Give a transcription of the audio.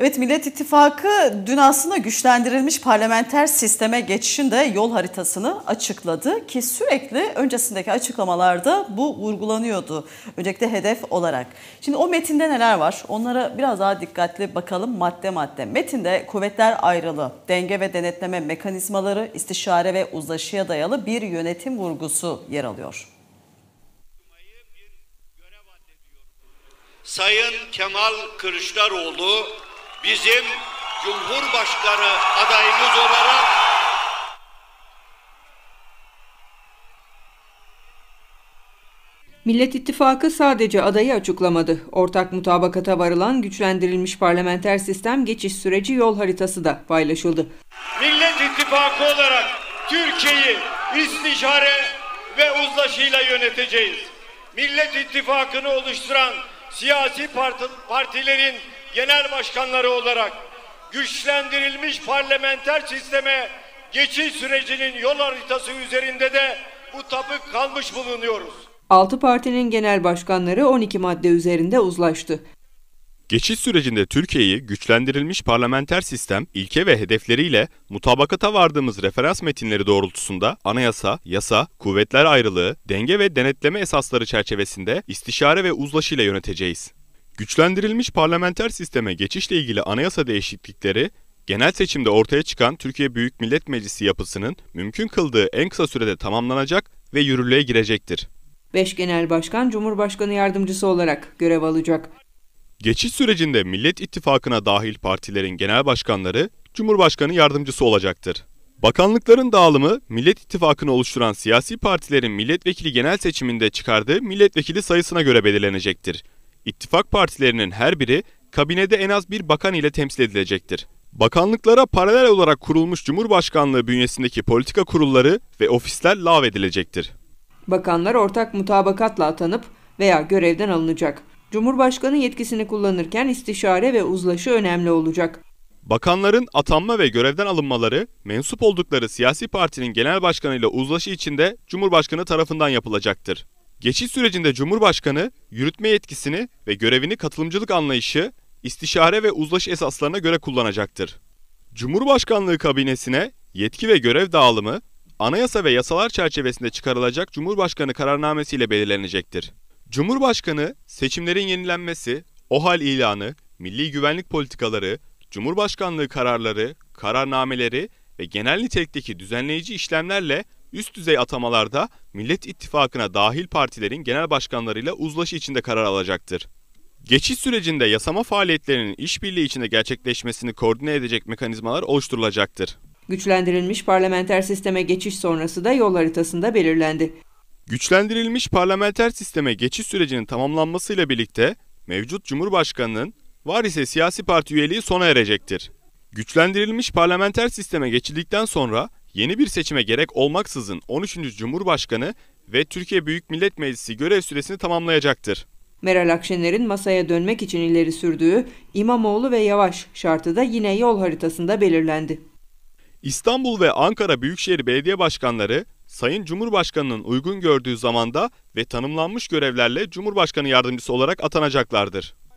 Evet Millet İttifakı dün aslında güçlendirilmiş parlamenter sisteme geçişin de yol haritasını açıkladı ki sürekli öncesindeki açıklamalarda bu vurgulanıyordu. Öncelikle hedef olarak. Şimdi o metinde neler var? Onlara biraz daha dikkatli bakalım madde madde. Metinde kuvvetler ayrılı, denge ve denetleme mekanizmaları, istişare ve uzlaşıya dayalı bir yönetim vurgusu yer alıyor. Sayın Kemal Kılıçdaroğlu bizim Cumhurbaşkanı adayımız olarak Millet İttifakı sadece adayı açıklamadı. Ortak mutabakata varılan güçlendirilmiş parlamenter sistem geçiş süreci yol haritası da paylaşıldı. Millet İttifakı olarak Türkiye'yi istişare ve uzlaşıyla yöneteceğiz. Millet İttifakı'nı oluşturan siyasi partilerin genel başkanları olarak güçlendirilmiş parlamenter sisteme geçiş sürecinin yol haritası üzerinde de bu tapık kalmış bulunuyoruz. 6 partinin genel başkanları 12 madde üzerinde uzlaştı. Geçiş sürecinde Türkiye'yi güçlendirilmiş parlamenter sistem, ilke ve hedefleriyle mutabakata vardığımız referans metinleri doğrultusunda anayasa, yasa, kuvvetler ayrılığı, denge ve denetleme esasları çerçevesinde istişare ve uzlaşıyla yöneteceğiz. Güçlendirilmiş parlamenter sisteme geçişle ilgili anayasa değişiklikleri, genel seçimde ortaya çıkan Türkiye Büyük Millet Meclisi yapısının mümkün kıldığı en kısa sürede tamamlanacak ve yürürlüğe girecektir. 5 Genel Başkan Cumhurbaşkanı Yardımcısı olarak görev alacak. Geçiş sürecinde Millet İttifakı'na dahil partilerin genel başkanları Cumhurbaşkanı yardımcısı olacaktır. Bakanlıkların dağılımı Millet İttifakı'nı oluşturan siyasi partilerin milletvekili genel seçiminde çıkardığı milletvekili sayısına göre belirlenecektir. İttifak partilerinin her biri kabinede en az bir bakan ile temsil edilecektir. Bakanlıklara paralel olarak kurulmuş Cumhurbaşkanlığı bünyesindeki politika kurulları ve ofisler lav edilecektir. Bakanlar ortak mutabakatla atanıp veya görevden alınacak. Cumhurbaşkanı yetkisini kullanırken istişare ve uzlaşı önemli olacak. Bakanların atanma ve görevden alınmaları mensup oldukları siyasi partinin genel başkanıyla uzlaşı içinde Cumhurbaşkanı tarafından yapılacaktır. Geçiş sürecinde Cumhurbaşkanı yürütme yetkisini ve görevini katılımcılık anlayışı, istişare ve uzlaşı esaslarına göre kullanacaktır. Cumhurbaşkanlığı kabinesine yetki ve görev dağılımı anayasa ve yasalar çerçevesinde çıkarılacak Cumhurbaşkanı kararnamesi ile belirlenecektir. Cumhurbaşkanı seçimlerin yenilenmesi, OHAL ilanı, milli güvenlik politikaları, Cumhurbaşkanlığı kararları, kararnameleri ve genel nitelikteki düzenleyici işlemlerle Üst düzey atamalarda Millet İttifakı'na dahil partilerin genel başkanlarıyla uzlaşı içinde karar alacaktır. Geçiş sürecinde yasama faaliyetlerinin işbirliği içinde gerçekleşmesini koordine edecek mekanizmalar oluşturulacaktır. Güçlendirilmiş parlamenter sisteme geçiş sonrası da yol haritasında belirlendi. Güçlendirilmiş parlamenter sisteme geçiş sürecinin tamamlanmasıyla birlikte mevcut Cumhurbaşkanı'nın var ise siyasi parti üyeliği sona erecektir. Güçlendirilmiş parlamenter sisteme geçildikten sonra Yeni bir seçime gerek olmaksızın 13. Cumhurbaşkanı ve Türkiye Büyük Millet Meclisi görev süresini tamamlayacaktır. Meral Akşener'in masaya dönmek için ileri sürdüğü İmamoğlu ve Yavaş şartı da yine yol haritasında belirlendi. İstanbul ve Ankara Büyükşehir Belediye Başkanları Sayın Cumhurbaşkanı'nın uygun gördüğü zamanda ve tanımlanmış görevlerle Cumhurbaşkanı yardımcısı olarak atanacaklardır.